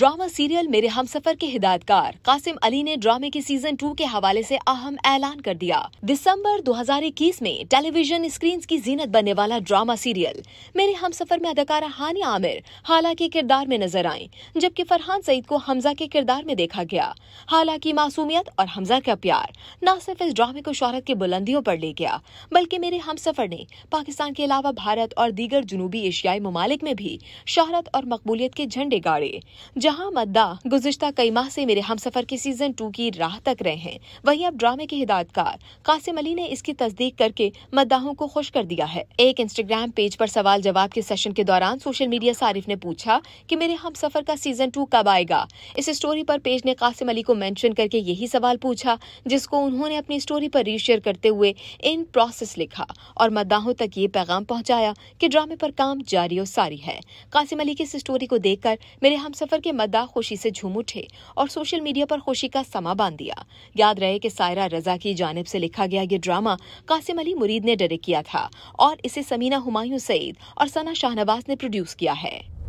drama serial मेरे हम सफर के हिदायतकार कासिम अली ने ड्रामे के सीजन टू के हवाले से अहम ऐलान कर दिया दिसंबर 2021 में टेलीविजन स्क्रीन की जीनत बनने वाला ड्रामा सीरियल मेरे हम सफर में अदाकारा हानिया आमिर हाला के किरदार में नजर आई जबकि फरहान सईद को हमजा के किरदार में देखा गया हालांकि मासूमियत और हमजा का प्यार न सिर्फ इस ड्रामे को शहरत की बुलंदियों पर ले गया बल्कि मेरे हम सफर ने पाकिस्तान के अलावा भारत और दीगर जुनूबी एशियाई ममालिक में भी शहरत और मकबूलियत के झंडे गाड़े जहां मद्दा गुजश्ता कई माह से मेरे हम सफर के सीजन टू की राह तक रहे हैं वहीं अब ड्रामे के हिदायतकार कासिम अली ने इसकी तस्दीक करके मद्दाहों को खुश कर दिया है एक इंस्टाग्राम पेज पर सवाल जवाब के सेशन के दौरान सोशल मीडिया सारिफ ने पूछा कि मेरे हम सफर का सीजन टू कब आएगा इस स्टोरी पर पेज ने कासिम अली को मेंशन करके यही सवाल पूछा जिसको उन्होंने अपनी स्टोरी पर रीशेयर करते हुए इन प्रोसेस लिखा और मद्दाहों तक ये पैगाम पहुंचाया कि ड्रामे पर काम जारी और सारी है कासिम अली की इस स्टोरी को देखकर मेरे हम सफर के मद्दा खुशी से झूम उठे और सोशल मीडिया पर खुशी का समा बांध दिया याद रहे कि सायरा रजा की जानब से लिखा गया ये ड्रामा कासिम अली मुरीद ने डायरेक्ट किया था और इसे समीना हुमायूं सईद और सना शाहनवाज ने प्रोड्यूस किया है